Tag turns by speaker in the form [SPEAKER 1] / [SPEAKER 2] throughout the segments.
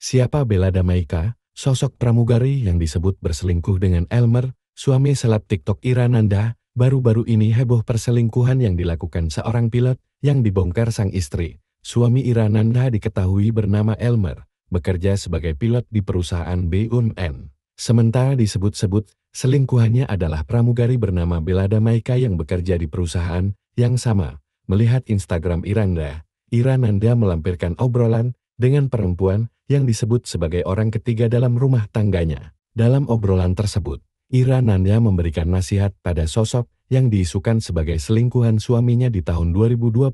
[SPEAKER 1] Siapa Bella Damaika, sosok pramugari yang disebut berselingkuh dengan Elmer, suami seleb TikTok Irananda, baru-baru ini heboh perselingkuhan yang dilakukan seorang pilot yang dibongkar sang istri. Suami Irananda diketahui bernama Elmer, bekerja sebagai pilot di perusahaan BUMN. Sementara disebut-sebut, selingkuhannya adalah pramugari bernama Bella Damaika yang bekerja di perusahaan yang sama. Melihat Instagram Iranda, Irananda melampirkan obrolan dengan perempuan yang disebut sebagai orang ketiga dalam rumah tangganya. Dalam obrolan tersebut, Ira Nanda memberikan nasihat pada sosok yang diisukan sebagai selingkuhan suaminya di tahun 2022.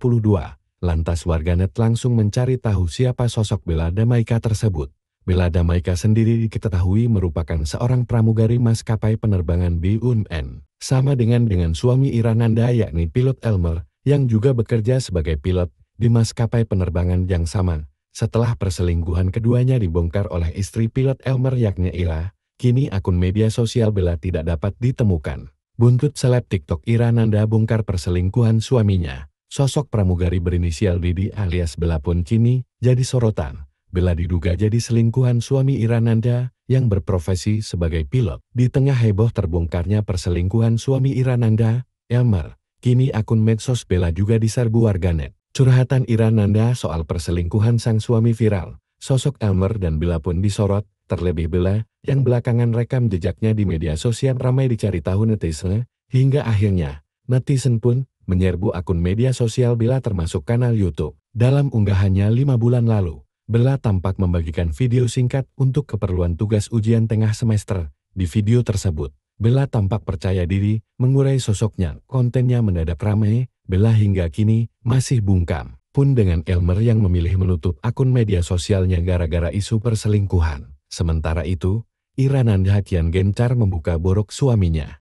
[SPEAKER 1] Lantas warganet langsung mencari tahu siapa sosok Bela Damaika tersebut. Bela Damaika sendiri diketahui merupakan seorang pramugari maskapai penerbangan BUMN. Sama dengan dengan suami Ira Nanda yakni pilot Elmer, yang juga bekerja sebagai pilot di maskapai penerbangan yang sama, setelah perselingkuhan keduanya dibongkar oleh istri pilot Elmer yakni Ila, kini akun media sosial Bella tidak dapat ditemukan. Buntut seleb TikTok Ira Nanda bongkar perselingkuhan suaminya. Sosok pramugari berinisial Didi alias Bella pun kini jadi sorotan. Bella diduga jadi selingkuhan suami Ira Nanda yang berprofesi sebagai pilot. Di tengah heboh terbongkarnya perselingkuhan suami Ira Nanda, Elmer, kini akun medsos Bella juga diserbu warganet. Curhatan Ira Nanda soal perselingkuhan sang suami viral, sosok Elmer dan Bila pun disorot, terlebih Bila, yang belakangan rekam jejaknya di media sosial ramai dicari tahu netizen, hingga akhirnya, netizen pun menyerbu akun media sosial Bila termasuk kanal YouTube. Dalam unggahannya lima bulan lalu, Bella tampak membagikan video singkat untuk keperluan tugas ujian tengah semester. Di video tersebut, Bella tampak percaya diri, mengurai sosoknya, kontennya mendadak ramai, Bella hingga kini masih bungkam pun dengan Elmer yang memilih menutup akun media sosialnya gara-gara isu perselingkuhan. Sementara itu, Ira Nanda gencar membuka borok suaminya.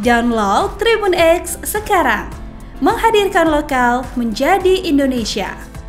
[SPEAKER 1] Download Tribun X sekarang. Menghadirkan lokal menjadi Indonesia.